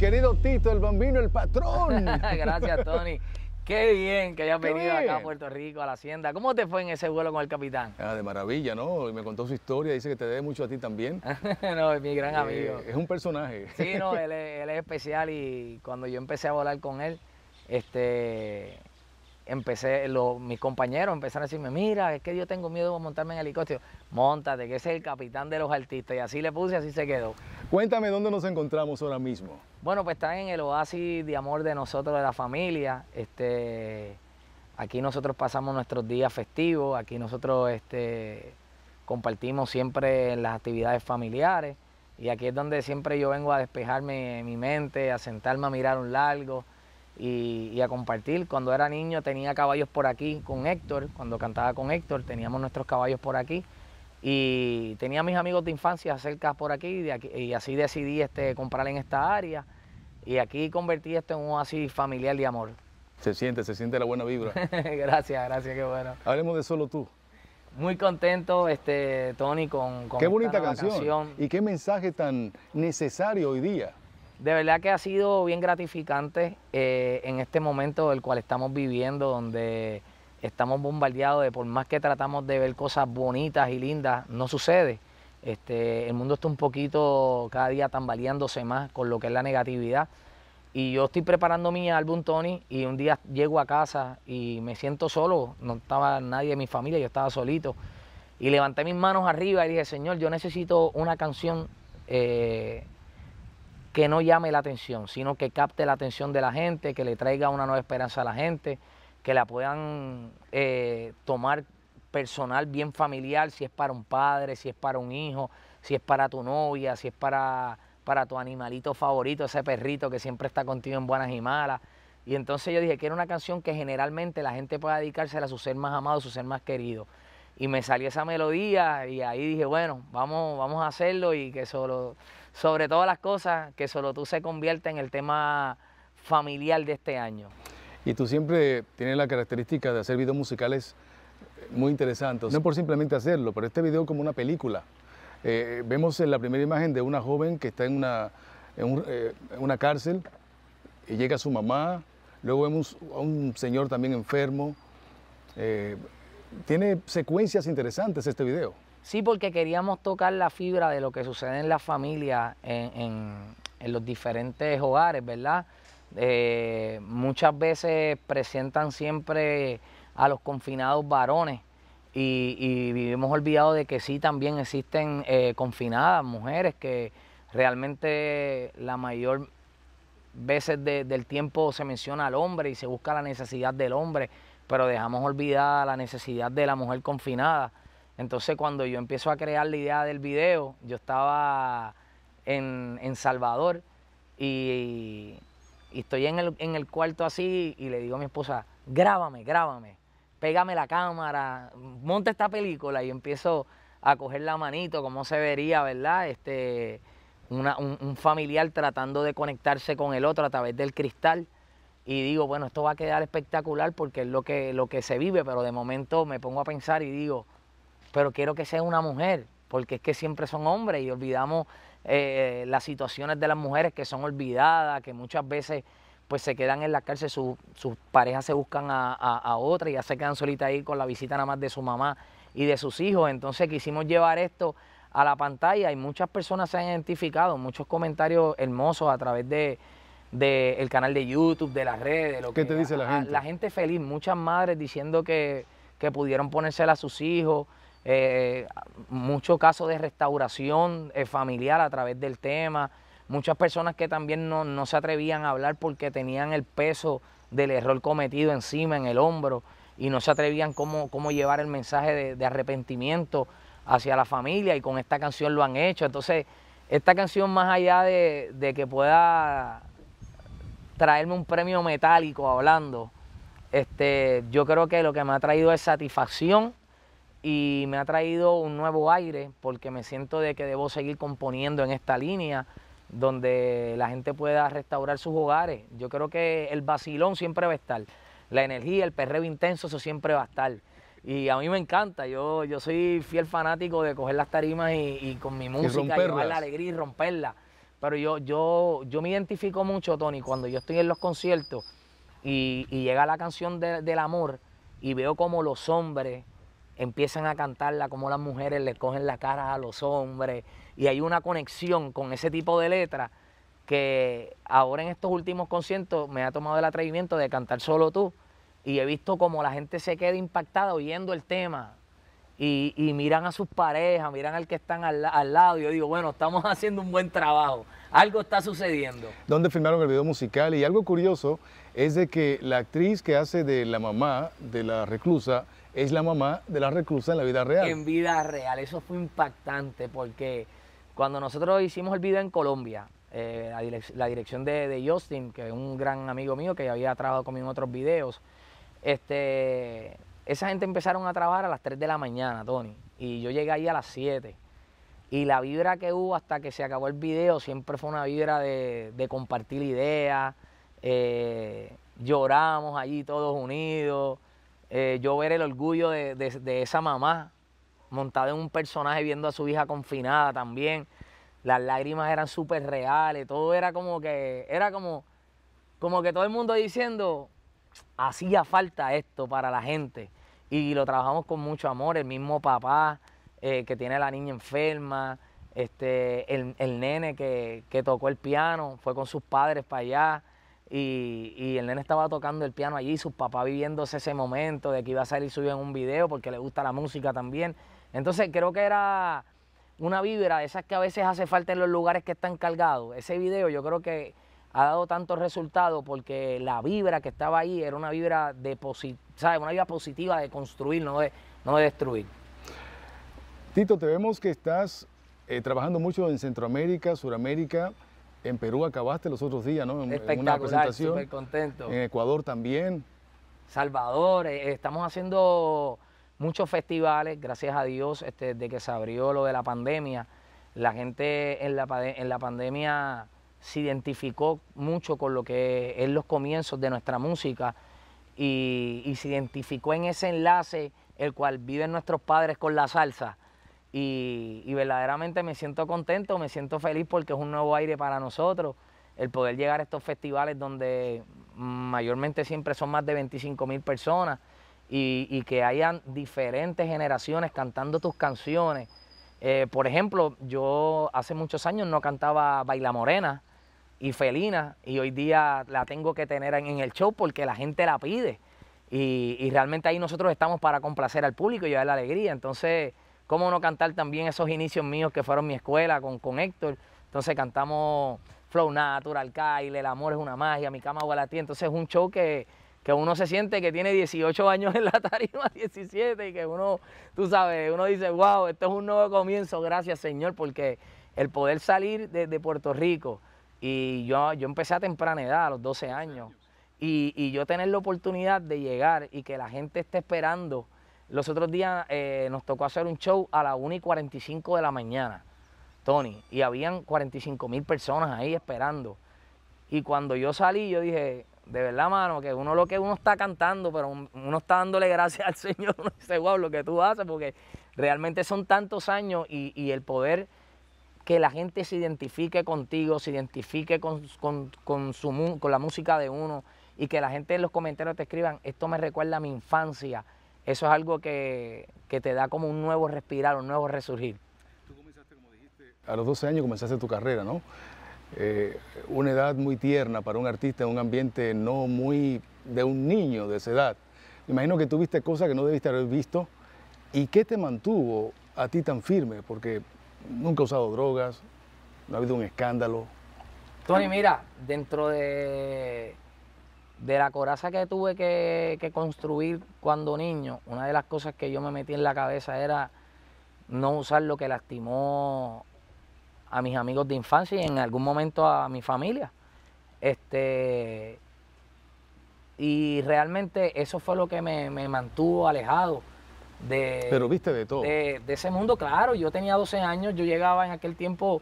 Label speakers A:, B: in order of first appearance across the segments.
A: querido Tito, el bambino, el patrón. Gracias, Tony.
B: Qué bien que hayas venido acá a Puerto Rico, a la hacienda. ¿Cómo te fue en ese vuelo con el capitán?
A: Ah, de maravilla, ¿no? Y me contó su historia, dice que te debe mucho a ti también. no, es mi gran eh, amigo. Es un personaje. sí, no, él
B: es especial y cuando yo empecé a volar con él, este, empecé, mis compañeros empezaron a decirme, mira, es que yo tengo miedo de montarme en helicóptero. Montate, que ese es el capitán de los artistas. Y así le puse, así se quedó.
A: Cuéntame dónde nos encontramos ahora mismo.
B: Bueno, pues están en el oasis de amor de nosotros, de la familia. Este, aquí nosotros pasamos nuestros días festivos, aquí nosotros este, compartimos siempre las actividades familiares. Y aquí es donde siempre yo vengo a despejarme mi mente, a sentarme a mirar un largo, y, a compartir. Cuando era niño tenía caballos por aquí con Héctor, cuando cantaba con Héctor teníamos nuestros caballos por aquí y tenía mis amigos de infancia cerca por aquí y, así decidí este, comprar en esta área y aquí convertí esto en un oasis familiar de amor.
A: Se siente, se siente la buena vibra.
B: gracias, gracias, qué bueno.
A: Hablemos de solo tú.
B: Muy contento, este, Tony, con, con qué bonita canción.
A: Y qué mensaje tan necesario hoy día.
B: De verdad que ha sido bien gratificante eh, en este momento del cual estamos viviendo, donde estamos bombardeados de por más que tratamos de ver cosas bonitas y lindas, no sucede. Este, el mundo está un poquito cada día tambaleándose más con lo que es la negatividad. Y yo estoy preparando mi álbum, Tony, y un día llego a casa y me siento solo, no estaba nadie de mi familia, yo estaba solito. Y levanté mis manos arriba y dije, Señor, yo necesito una canción eh, que no llame la atención, sino que capte la atención de la gente, que le traiga una nueva esperanza a la gente, que la puedan eh, tomar personal bien familiar, si es para un padre, si es para un hijo, si es para tu novia, si es para, para tu animalito favorito, ese perrito que siempre está contigo en buenas y malas. Y entonces yo dije que era una canción que generalmente la gente pueda dedicársela a su ser más amado, su ser más querido. Y me salió esa melodía y ahí dije, bueno, vamos, vamos a hacerlo y que solo sobre todas las cosas, que solo tú se convierte en el tema familiar de este año.
A: Y tú siempre tienes la característica de hacer videos musicales eh, muy interesantes, no por simplemente hacerlo, pero este video como una película. Eh, vemos en la primera imagen de una joven que está en una, eh, en una cárcel y llega su mamá, luego vemos a un señor también enfermo. tiene secuencias
B: interesantes este video. Sí, porque queríamos tocar la fibra de lo que sucede en la familia en, los diferentes hogares, ¿verdad? Eh, muchas veces presentan siempre a los confinados varones y, vivimos olvidados de que sí también existen eh, confinadas mujeres que realmente la mayor veces del tiempo se menciona al hombre y se busca la necesidad del hombre, pero dejamos olvidada la necesidad de la mujer confinada entonces cuando yo empiezo a crear la idea del video, yo estaba en, Salvador y, estoy en el, cuarto así y le digo a mi esposa, grábame, grábame, pégame la cámara, monta esta película y empiezo a coger la manito, como se vería, ¿verdad? Este, un, un, familiar tratando de conectarse con el otro a través del cristal. Y digo, bueno, esto va a quedar espectacular porque es lo que, lo que se vive, pero de momento me pongo a pensar y digo, pero quiero que sea una mujer, porque es que siempre son hombres y olvidamos eh, eh, las situaciones de las mujeres que son olvidadas, que muchas veces pues se quedan en la cárcel, sus parejas se buscan a, a, otra y ya se quedan solitas ahí con la visita nada más de su mamá y de sus hijos. Entonces quisimos llevar esto a la pantalla y muchas personas se han identificado, muchos comentarios hermosos a través de, el canal de YouTube, de las redes. De lo ¿Qué te dice la gente? la gente feliz, muchas madres diciendo que, que pudieron ponérsela a sus hijos, eh, muchos casos de restauración eh, familiar a través del tema, muchas personas que también no, se atrevían a hablar porque tenían el peso del error cometido encima, en el hombro, y no se atrevían como llevar el mensaje de, arrepentimiento hacia la familia y con esta canción lo han hecho. Entonces, esta canción más allá de, que pueda traerme un premio metálico hablando, este, yo creo que lo que me ha traído es satisfacción y me ha traído un nuevo aire porque me siento de que debo seguir componiendo en esta línea donde la gente pueda restaurar sus hogares. Yo creo que el vacilón siempre va a estar, la energía, el perreo intenso, eso siempre va a estar. Y a mí me encanta, yo, yo soy fiel fanático de coger las tarimas y, con mi música y llevar la alegría y romperla. Pero yo, yo, yo me identifico mucho, Tony, cuando yo estoy en los conciertos y, llega la canción del amor y veo como los hombres empiezan a cantarla, como las mujeres le cogen la cara a los hombres, y hay una conexión con ese tipo de letra que ahora en estos últimos conciertos me ha tomado el atrevimiento de cantar solo tú, y he visto como la gente se queda impactada oyendo el tema, y, miran a sus parejas, miran al que están al, lado. Y yo digo, bueno, estamos haciendo un buen trabajo. Algo está sucediendo.
A: dónde firmaron el video musical y algo curioso es de que la actriz que hace de la mamá de la reclusa es la mamá de la reclusa en la vida real. En
B: vida real, eso fue impactante porque cuando nosotros hicimos el video en Colombia, eh, la, dirección de, Justin, que es un gran amigo mío que había trabajado conmigo en otros videos, este, esa gente empezaron a trabajar a las 3 de la mañana, Tony, y yo llegué ahí a las 7. Y la vibra que hubo hasta que se acabó el video siempre fue una vibra de, compartir ideas, eh, lloramos allí todos unidos. Eh, yo ver el orgullo de, esa mamá montada en un personaje viendo a su hija confinada también. Las lágrimas eran súper reales, todo era como que, era como, que todo el mundo diciendo, hacía falta esto para la gente. Y lo trabajamos con mucho amor, el mismo papá eh, que tiene a la niña enferma, este, el, nene que, que, tocó el piano, fue con sus padres para allá, y, el nene estaba tocando el piano allí, sus papá viviéndose ese momento de que iba a salir suyo en un video porque le gusta la música también. Entonces creo que era una vibra de esas que a veces hace falta en los lugares que están cargados. Ese video yo creo que ha dado tantos resultados porque la vibra que estaba ahí era una vibra de ¿sabes? una vibra positiva de construir, no de, no de destruir.
A: Tito, te vemos que estás eh, trabajando mucho en Centroamérica, Suramérica. En Perú acabaste los otros días, ¿no? En, una presentación. Súper
B: contento. En Ecuador también. Salvador, eh, estamos haciendo muchos festivales, gracias a Dios, este, de que se abrió lo de la pandemia. La gente en la, pandemia se identificó mucho con lo que es los comienzos de nuestra música y, y se identificó en ese enlace el cual viven nuestros padres con la salsa. Y, verdaderamente me siento contento, me siento feliz porque es un nuevo aire para nosotros. El poder llegar a estos festivales donde mayormente siempre son más de 25 mil personas y, que hayan diferentes generaciones cantando tus canciones. Eh, por ejemplo, yo hace muchos años no cantaba Baila Morena y Felina y hoy día la tengo que tener en, el show porque la gente la pide. Y, realmente ahí nosotros estamos para complacer al público y darle la alegría. Entonces, cómo no cantar también esos inicios míos que fueron mi escuela con, con Héctor. Entonces cantamos Flow Natural, Kyle, El Amor es una magia, Mi cama huele a Entonces es un show que, uno se siente que tiene 18 años en la tarima, 17, y que uno, tú sabes, uno dice, wow, esto es un nuevo comienzo, gracias Señor, porque el poder salir de, Puerto Rico, y yo, yo empecé a temprana edad, a los 12 años, y, y yo tener la oportunidad de llegar y que la gente esté esperando los otros días eh, nos tocó hacer un show a las 1 y 45 de la mañana, Tony, y habían 45 mil personas ahí esperando. Y cuando yo salí, yo dije, de verdad, mano, que uno lo que uno está cantando, pero uno está dándole gracias al Señor, uno dice, lo que tú haces, porque realmente son tantos años y, el poder que la gente se identifique contigo, se identifique con, con, con, su, con la música de uno y que la gente en los comentarios te escriban, esto me recuerda a mi infancia eso es algo que, te da como un nuevo respirar, un nuevo resurgir. Tú comenzaste,
A: como dijiste, a los 12 años comenzaste tu carrera, ¿no? Eh, una edad muy tierna para un artista en un ambiente no muy de un niño de esa edad. Imagino que tuviste cosas que no debiste haber visto. ¿Y qué te mantuvo a ti tan firme? Porque nunca he usado drogas, no ha habido un escándalo. Tony,
B: mira, dentro de de la coraza que tuve que, construir cuando niño, una de las cosas que yo me metí en la cabeza era no usar lo que lastimó a mis amigos de infancia y en algún momento a mi familia. Este, y realmente eso fue lo que me, mantuvo alejado. De, Pero viste de todo. De, ese mundo, claro. Yo tenía 12 años, yo llegaba en aquel tiempo,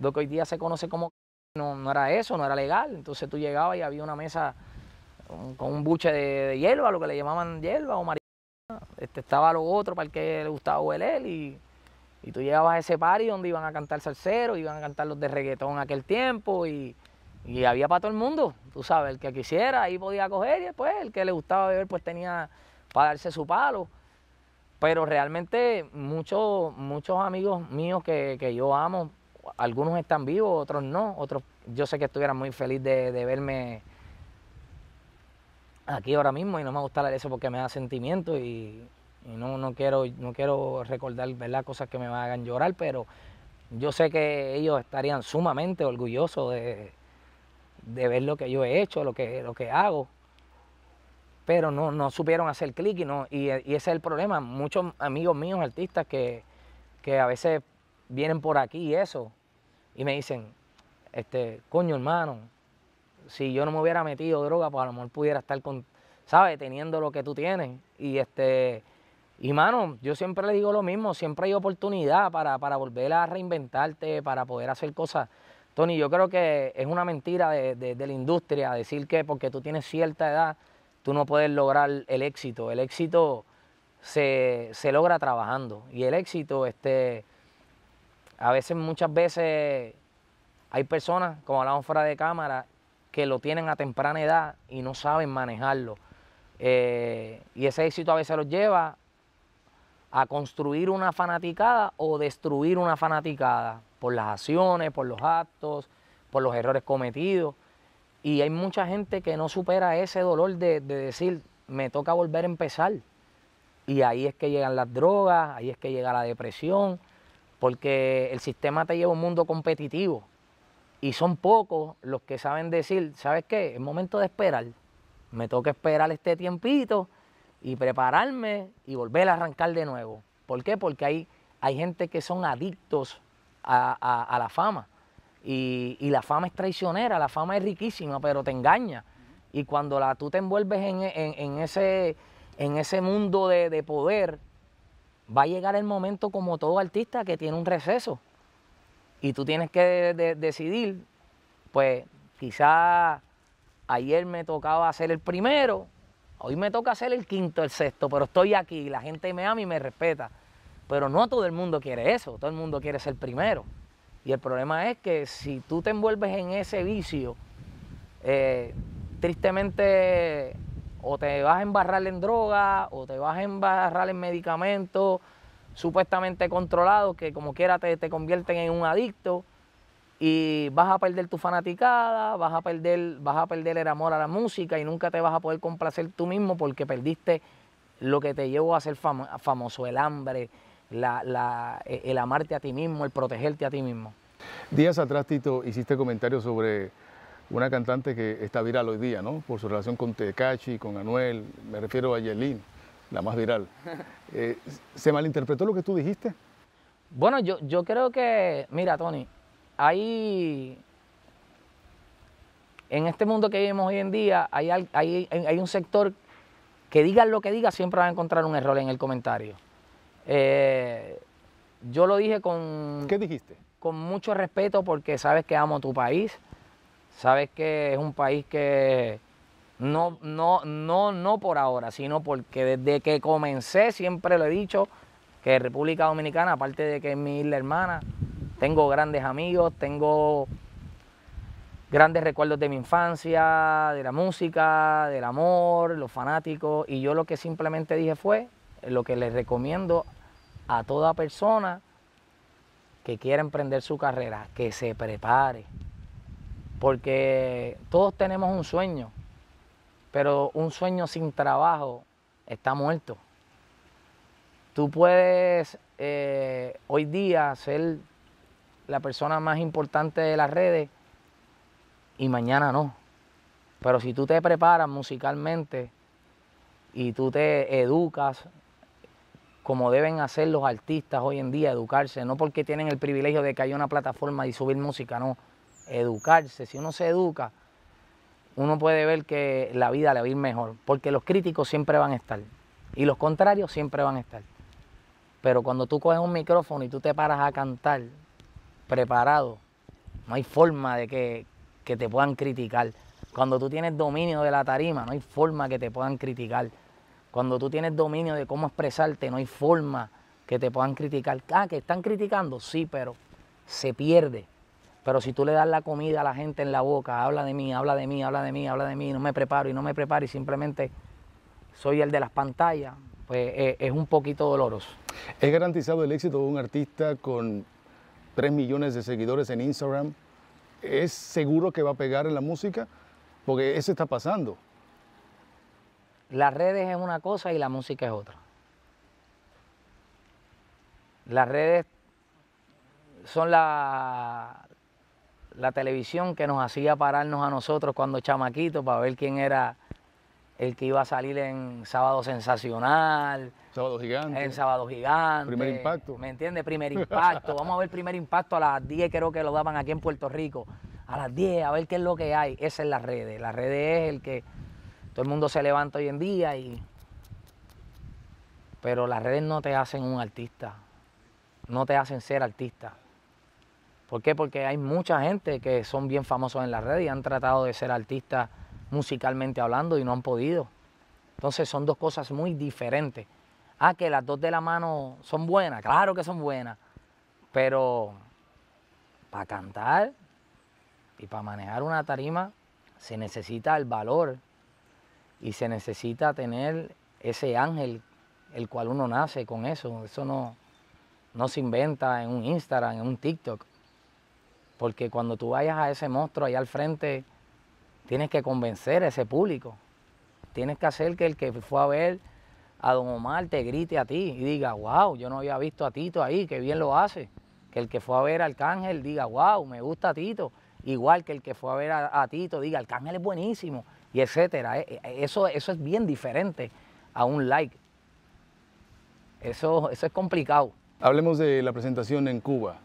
B: lo que hoy día se conoce como... No, no era eso, no era legal. Entonces tú llegabas y había una mesa con un buche de, hierba, lo que le llamaban hierba o marihuana. Este, estaba lo otro para el que le gustaba hueler y, y tú llegabas a ese party donde iban a cantar salseros, iban a cantar los de reggaetón aquel tiempo y, había para todo el mundo, tú sabes, el que quisiera ahí podía coger y después el que le gustaba beber pues tenía para darse su palo. Pero realmente muchos, muchos amigos míos que, que yo amo, algunos están vivos, otros no, otros yo sé que estuvieran muy feliz de, de verme aquí ahora mismo y no me gusta hablar eso porque me da sentimiento y, no, quiero, no quiero recordar cosas que me hagan llorar, pero yo sé que ellos estarían sumamente orgullosos de, ver lo que yo he hecho, lo que, lo que hago. Pero no, supieron hacer clic y, no, y, ese es el problema. Muchos amigos míos, artistas, que, que a veces vienen por aquí y eso, y me dicen, este, coño hermano, si yo no me hubiera metido droga, pues a lo mejor pudiera estar con, ¿sabes? Teniendo lo que tú tienes. Y este, y mano, yo siempre le digo lo mismo, siempre hay oportunidad para, volver a reinventarte, para poder hacer cosas. Tony, yo creo que es una mentira de, la industria decir que porque tú tienes cierta edad, tú no puedes lograr el éxito. El éxito se, se logra trabajando. Y el éxito, este, a veces, muchas veces hay personas, como hablamos fuera de cámara, que lo tienen a temprana edad y no saben manejarlo. Eh, y ese éxito a veces los lleva a construir una fanaticada o destruir una fanaticada por las acciones, por los actos, por los errores cometidos. Y hay mucha gente que no supera ese dolor de, de decir, me toca volver a empezar. Y ahí es que llegan las drogas, ahí es que llega la depresión, porque el sistema te lleva a un mundo competitivo y son pocos los que saben decir, ¿sabes qué? Es momento de esperar. Me toca esperar este tiempito y prepararme y volver a arrancar de nuevo. ¿Por qué? Porque hay, hay gente que son adictos a, la fama. Y, la fama es traicionera, la fama es riquísima, pero te engaña. Y cuando la, tú te envuelves en, ese, en ese mundo de, de poder, va a llegar el momento como todo artista que tiene un receso. Y tú tienes que decidir, pues quizá ayer me tocaba ser el primero, hoy me toca ser el quinto, el sexto, pero estoy aquí, la gente me ama y me respeta. Pero no todo el mundo quiere eso, todo el mundo quiere ser primero. Y el problema es que si tú te envuelves en ese vicio, eh, tristemente o te vas a embarrar en droga, o te vas a embarrar en medicamentos, supuestamente controlado que como quiera te, te convierten en un adicto y vas a perder tu fanaticada, vas a perder, vas a perder el amor a la música y nunca te vas a poder complacer tú mismo porque perdiste lo que te llevó a ser famoso, el hambre, e, el amarte a ti mismo, el protegerte a ti mismo.
A: Días atrás, Tito, hiciste comentarios sobre una cantante que está viral hoy día, ¿no? Por su relación con Tecachi, con Anuel, me refiero a Yelin la más viral. Eh, ¿Se malinterpretó lo que
B: tú dijiste? Bueno, yo, creo que, mira, Tony, hay. En este mundo que vivimos hoy en día, hay, un sector que diga lo que diga, siempre va a encontrar un error en el comentario. Eh, yo lo dije con. ¿Qué dijiste? Con mucho respeto, porque sabes que amo tu país, sabes que es un país que no, no, no, no por ahora, sino porque desde que comencé siempre lo he dicho que República Dominicana, aparte de que es mi isla hermana, tengo grandes amigos, tengo grandes recuerdos de mi infancia, de la música, del amor, los fanáticos. Y yo lo que simplemente dije fue lo que les recomiendo a toda persona que quiera emprender su carrera, que se prepare. Porque todos tenemos un sueño, pero un sueño sin trabajo está muerto. Tú puedes eh, hoy día ser la persona más importante de las redes y mañana no. Pero si tú te preparas musicalmente y tú te educas como deben hacer los artistas hoy en día, educarse, no porque tienen el privilegio de que haya una plataforma y subir música, no, educarse. Si uno se educa, uno puede ver que la vida le va a ir mejor, porque los críticos siempre van a estar y los contrarios siempre van a estar. Pero cuando tú coges un micrófono y tú te paras a cantar preparado, no hay forma de que, te puedan criticar. Cuando tú tienes dominio de la tarima, no hay forma que te puedan criticar. Cuando tú tienes dominio de cómo expresarte, no hay forma que te puedan criticar. Ah, que están criticando, sí, pero se pierde pero si tú le das la comida a la gente en la boca, habla de mí, habla de mí, habla de mí, habla de mí, no me preparo y no me preparo y simplemente soy el de las pantallas, pues eh, es un poquito doloroso. ¿Es garantizado
A: el éxito de un artista con 3 millones de seguidores en Instagram? ¿Es seguro que va a pegar en la música? Porque eso está pasando.
B: Las redes es una cosa y la música es otra. Las redes son la, la televisión que nos hacía pararnos a nosotros cuando chamaquito para ver quién era el que iba a salir en Sábado Sensacional. Sábado Gigante. En Sábado Gigante. Primer Impacto. ¿Me entiendes? Primer Impacto. Vamos a ver Primer Impacto a las 10, creo que lo daban aquí en Puerto Rico. A las 10, a ver qué es lo que hay. Esa es la red. La red es el que todo el mundo se levanta hoy en día y... Pero las redes no te hacen un artista. No te hacen ser artista. ¿Por qué? Porque hay mucha gente que son bien famosos en la red y han tratado de ser artistas musicalmente hablando y no han podido. Entonces son dos cosas muy diferentes. Ah, que las dos de la mano son buenas, claro que son buenas, pero para cantar y para manejar una tarima se necesita el valor y se necesita tener ese ángel el cual uno nace con eso. Eso no, no se inventa en un Instagram, en un TikTok. Porque cuando tú vayas a ese monstruo allá al frente, tienes que convencer a ese público. Tienes que hacer que el que fue a ver a Don Omar te grite a ti y diga, wow, yo no había visto a Tito ahí, qué bien lo hace. Que el que fue a ver a Arcángel diga, wow, me gusta a Tito. Igual que el que fue a ver a, Tito diga, Arcángel es buenísimo, y etcétera. E, e, eso, eso es bien diferente a un like. Eso, eso es complicado.
A: Hablemos de la presentación en Cuba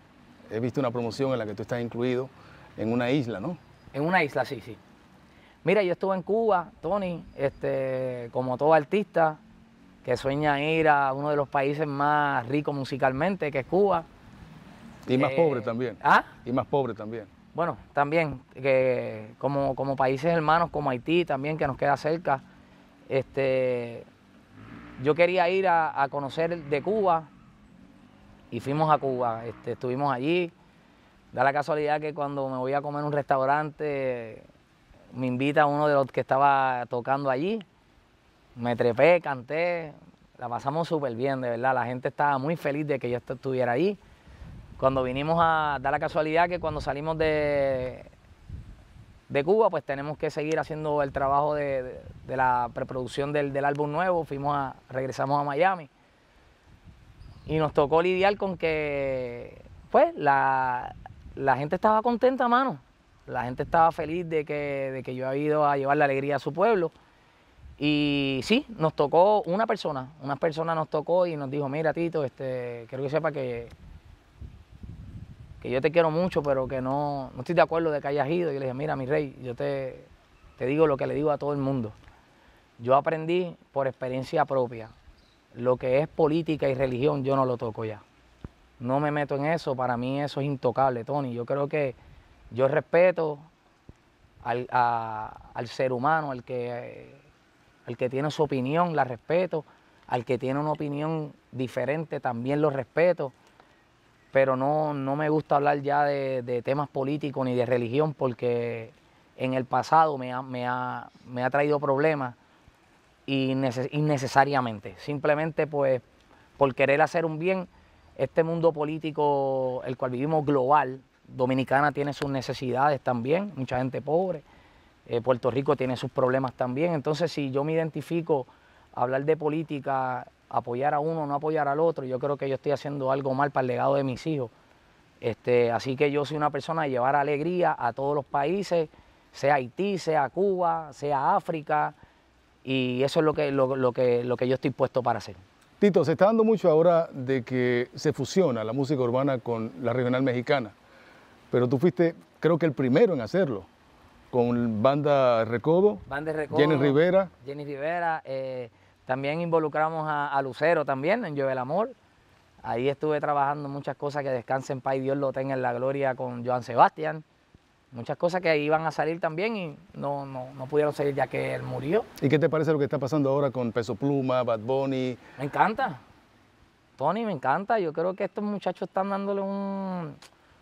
A: he visto una promoción en la que tú estás incluido en una isla, ¿no?
B: En una isla, sí, sí. Mira, yo estuve en Cuba, Tony, este, como todo artista que sueña ir a uno de los países más ricos musicalmente, que es Cuba. Y más eh, pobre
A: también. ¿Ah? Y más pobre también.
B: Bueno, también, que como, como países hermanos como Haití también, que nos queda cerca, este, yo quería ir a conocer de Cuba, y fuimos a Cuba, este, estuvimos allí. Da la casualidad que cuando me voy a comer en un restaurante, me invita uno de los que estaba tocando allí. Me trepé, canté, la pasamos súper bien, de verdad. La gente estaba muy feliz de que yo estuviera allí. Cuando vinimos a, da la casualidad que cuando salimos de, de Cuba, pues tenemos que seguir haciendo el trabajo de, la preproducción del, del álbum nuevo. Fuimos a, regresamos a Miami y nos tocó lidiar con que, pues, la, gente estaba contenta, mano. La gente estaba feliz de que, de que yo había ido a llevar la alegría a su pueblo. Y sí, nos tocó una persona, una persona nos tocó y nos dijo, mira Tito, este, quiero que sepa que, que yo te quiero mucho, pero que no, no estoy de acuerdo de que hayas ido. Y le dije, mira mi rey, yo te, te digo lo que le digo a todo el mundo. Yo aprendí por experiencia propia. Lo que es política y religión yo no lo toco ya. No me meto en eso, para mí eso es intocable, Tony. Yo creo que yo respeto al, ser humano, al que, que tiene su opinión, la respeto, al que tiene una opinión diferente también lo respeto, pero no, no me gusta hablar ya de, de temas políticos ni de religión porque en el pasado me me ha, me ha traído problemas innecesariamente. Simplemente pues por querer hacer un bien, este mundo político, el cual vivimos global, Dominicana tiene sus necesidades también, mucha gente pobre, eh, Puerto Rico tiene sus problemas también. Entonces, si yo me identifico a hablar de política, apoyar a uno, no apoyar al otro, yo creo que yo estoy haciendo algo mal para el legado de mis hijos. Este, así que yo soy una persona de llevar alegría a todos los países, sea Haití, sea Cuba, sea África, y eso es lo que, lo, que, yo estoy puesto para hacer.
A: Tito, se está dando mucho ahora de que se fusiona la música urbana con la regional mexicana, pero tú fuiste creo que el primero en hacerlo, con Banda Recodo,
B: Banda Jenny Rivera. Jenny Rivera, eh, también involucramos a, Lucero también en Llueve el Amor. Ahí estuve trabajando muchas cosas que descansen, y Dios lo tenga en la gloria con Joan Sebastián muchas cosas que iban a salir también y no, no, pudieron salir ya que él murió.
A: ¿Y qué te parece lo que está pasando ahora con Peso Pluma, Bad Bunny? Me
B: encanta. Tony, me encanta. Yo creo que estos muchachos están dándole un,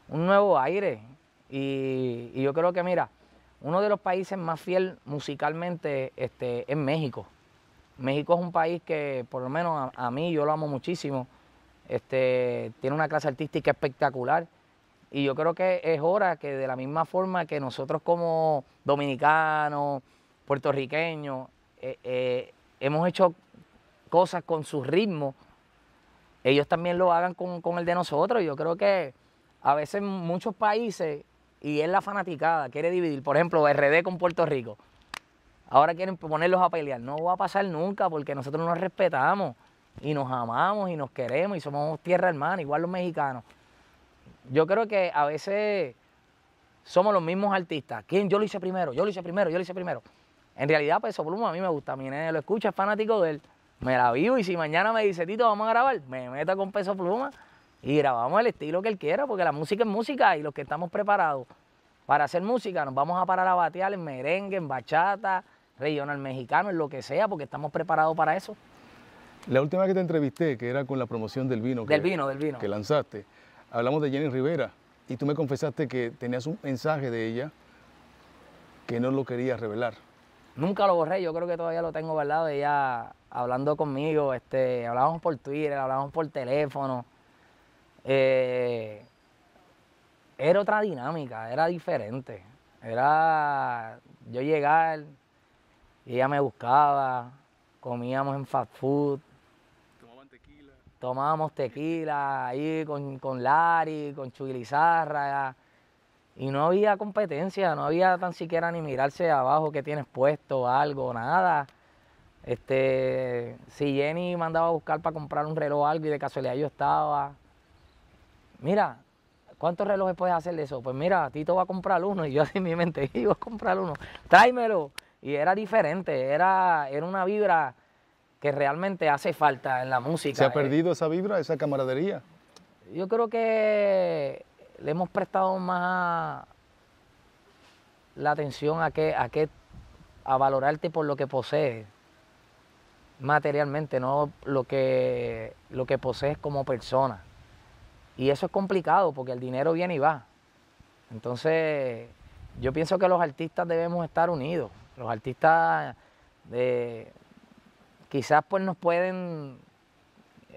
B: nuevo aire. Y, yo creo que, mira, uno de los países más fiel musicalmente este, es México. México es un país que, por lo menos a, a mí, yo lo amo muchísimo. Este, tiene una clase artística espectacular y yo creo que es hora que de la misma forma que nosotros como dominicanos, puertorriqueños, eh, eh, hemos hecho cosas con su ritmo, ellos también lo hagan con, con el de nosotros. Yo creo que a veces muchos países, y es la fanaticada, quiere dividir, por ejemplo, RD con Puerto Rico. Ahora quieren ponerlos a pelear. No va a pasar nunca porque nosotros nos respetamos y nos amamos y nos queremos y somos tierra hermana, igual los mexicanos yo creo que a veces somos los mismos artistas. ¿Quién? Yo lo hice primero, yo lo hice primero, yo lo hice primero. En realidad, Peso pues, Pluma a mí me gusta. Mi nene lo escucha, es fanático de él. Me la vivo y si mañana me dice, Tito, vamos a grabar, me meta con Peso Pluma y grabamos el estilo que él quiera, porque la música es música y los que estamos preparados para hacer música nos vamos a parar a batear en merengue, en bachata, regional mexicano, en lo que sea, porque estamos preparados para eso.
A: La última que te entrevisté, que era con la promoción del vino. Del vino, del vino. Que lanzaste hablamos de Jenny Rivera y tú me confesaste que tenías un mensaje de ella que no lo querías revelar.
B: Nunca lo borré, yo creo que todavía lo tengo, ¿verdad? Ella hablando conmigo, este, hablábamos por Twitter, hablábamos por teléfono. Eh, era otra dinámica, era diferente. Era yo llegar, y ella me buscaba, comíamos en fast food, tomábamos tequila ahí con, con Larry, con Chugilizarra. Y no había competencia, no había tan siquiera ni mirarse abajo que tienes puesto, algo, nada. Este, si Jenny mandaba a buscar para comprar un reloj algo y de casualidad yo estaba. Mira, ¿cuántos relojes puedes hacer de eso? Pues mira, Tito va a comprar uno y yo así en mi mente, iba a comprar uno, tráemelo. Y era diferente, era, era una vibra que realmente hace falta en la música. ¿Se ha eh. perdido
A: esa vibra, esa camaradería?
B: Yo creo que le hemos prestado más la atención a que, a que a valorarte por lo que posees materialmente, no lo que, lo que posees como persona. Y eso es complicado porque el dinero viene y va. Entonces, yo pienso que los artistas debemos estar unidos. Los artistas de, quizás pues nos pueden,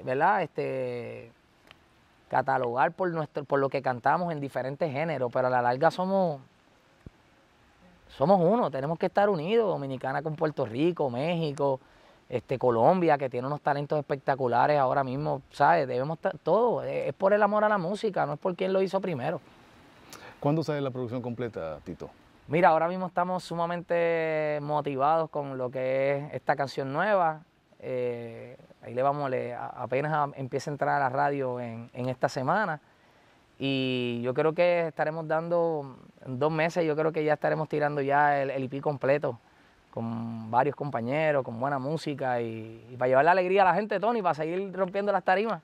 B: ¿verdad? Este, catalogar por, nuestro, por lo que cantamos en diferentes géneros, pero a la larga somos, somos uno, tenemos que estar unidos, Dominicana con Puerto Rico, México, este, Colombia, que tiene unos talentos espectaculares ahora mismo, ¿sabes? Debemos estar, todo, eh, es por el amor a la música, no es por quien lo hizo primero.
A: ¿Cuándo sale la producción completa, Tito?
B: Mira, ahora mismo estamos sumamente motivados con lo que es esta canción nueva. Eh, ahí le vamos, apenas empieza a entrar a la radio en, esta semana. Y yo creo que estaremos dando, dos meses, yo creo que ya estaremos tirando ya el, IP e completo con varios compañeros, con buena música y, y, para llevar la alegría a la gente, Tony, para seguir rompiendo las tarimas.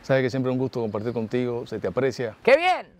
A: Sabes que siempre es un gusto compartir contigo, se te aprecia.
B: ¡Qué bien!